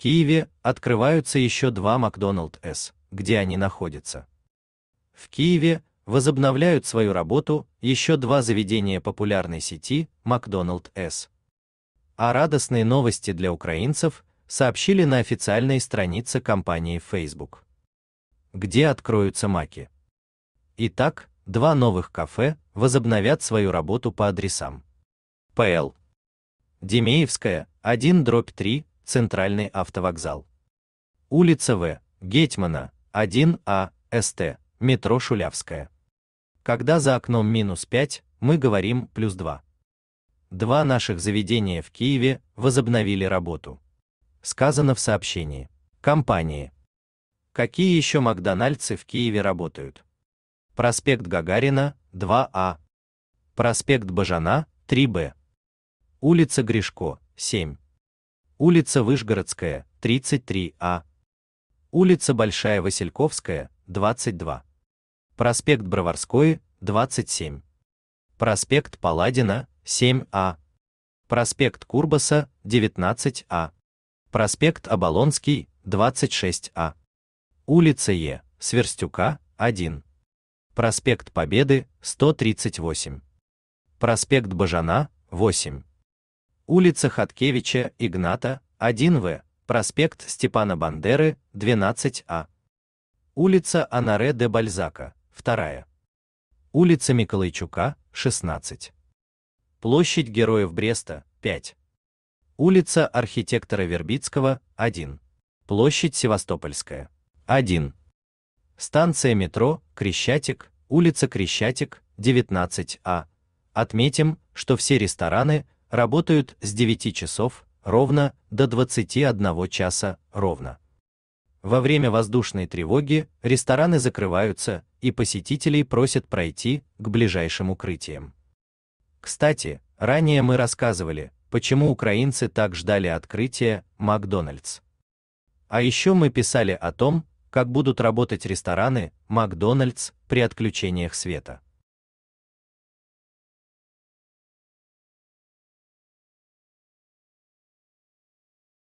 Киеве открываются еще два Макдоналдс, где они находятся. В Киеве возобновляют свою работу еще два заведения популярной сети Макдоналдс. А радостные новости для украинцев сообщили на официальной странице компании Facebook. Где откроются маки? Итак, два новых кафе возобновят свою работу по адресам. ПЛ. Демеевская, 1 дробь 3, центральный автовокзал. Улица В. Гетьмана, 1А, СТ, метро Шулявская. Когда за окном минус 5, мы говорим плюс 2. Два наших заведения в Киеве возобновили работу. Сказано в сообщении. Компании. Какие еще макдональдсы в Киеве работают? Проспект Гагарина, 2А. А. Проспект Бажана, 3Б. Улица Гришко, 7 улица Выжгородская, 33А, улица Большая Васильковская, 22, проспект Броварской, 27, проспект Паладина, 7А, проспект Курбаса, 19А, проспект Оболонский, 26А, улица Е, Сверстюка, 1, проспект Победы, 138, проспект Бажана, 8 улица Хаткевича Игната, 1В, проспект Степана Бандеры, 12А. Улица Анаре де Бальзака, 2. Улица Миколайчука, 16. Площадь Героев Бреста, 5. Улица Архитектора Вербицкого, 1. Площадь Севастопольская, 1. Станция метро Крещатик, улица Крещатик, 19А. Отметим, что все рестораны, работают с 9 часов ровно до 21 часа ровно. Во время воздушной тревоги рестораны закрываются, и посетителей просят пройти к ближайшим укрытиям. Кстати, ранее мы рассказывали, почему украинцы так ждали открытия Макдональдс. А еще мы писали о том, как будут работать рестораны Макдональдс при отключениях света.